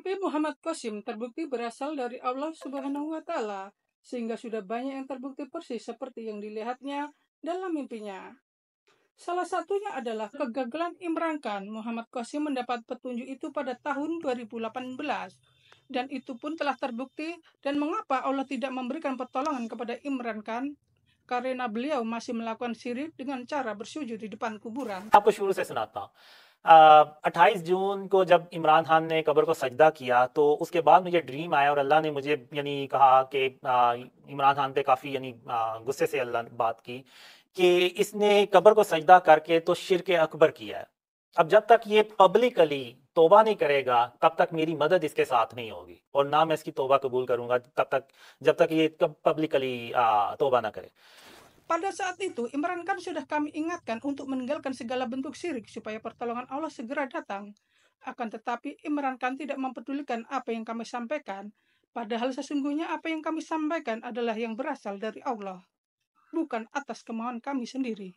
SMP Muhammad Qasim terbukti berasal dari Allah Subhanahu wa taala sehingga sudah banyak yang terbukti persis seperti yang dilihatnya dalam mimpinya. Salah satunya adalah kegagalan Imran Khan. Muhammad Qasim mendapat petunjuk itu pada tahun 2018 dan itu pun telah terbukti dan mengapa Allah tidak memberikan pertolongan kepada Imran Khan? Karena beliau masih melakukan syirik dengan cara bersujud di depan kuburan. saya अट्ठाईस जून को जब इमरान खान ने कब्र को सजदा किया तो उसके बाद मुझे ड्रीम आया और अल्लाह ने मुझे यानी कहा कि इमरान खान पे काफ़ी यानी गुस्से से अल्लाह ने बात की कि इसने कब्र को सजदा करके तो शिर के अकबर किया है अब जब तक ये पब्लिकली तोबा नहीं करेगा तब तक मेरी मदद इसके साथ नहीं होगी और ना मैं इसकी तोबा कबूल करूंगा तब तक जब तक ये पब्लिकली तोबा ना करे Pada saat itu, Imran kan sudah kami ingatkan untuk meninggalkan segala bentuk syirik supaya pertolongan Allah segera datang. Akan tetapi, Imran kan tidak mempedulikan apa yang kami sampaikan, padahal sesungguhnya apa yang kami sampaikan adalah yang berasal dari Allah, bukan atas kemauan kami sendiri.